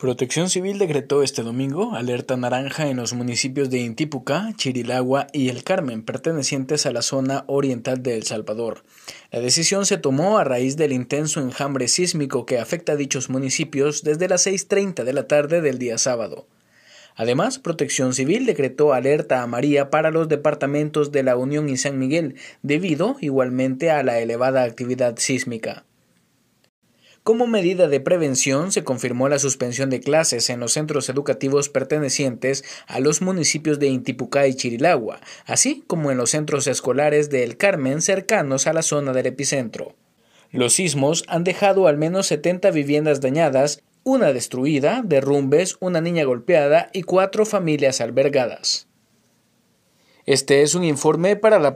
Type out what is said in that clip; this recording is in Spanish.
Protección Civil decretó este domingo alerta naranja en los municipios de Intípuca, Chirilagua y El Carmen, pertenecientes a la zona oriental de El Salvador. La decisión se tomó a raíz del intenso enjambre sísmico que afecta a dichos municipios desde las 6.30 de la tarde del día sábado. Además, Protección Civil decretó alerta a María para los departamentos de La Unión y San Miguel, debido igualmente a la elevada actividad sísmica. Como medida de prevención, se confirmó la suspensión de clases en los centros educativos pertenecientes a los municipios de Intipucá y Chirilagua, así como en los centros escolares de El Carmen cercanos a la zona del epicentro. Los sismos han dejado al menos 70 viviendas dañadas, una destruida, derrumbes, una niña golpeada y cuatro familias albergadas. Este es un informe para la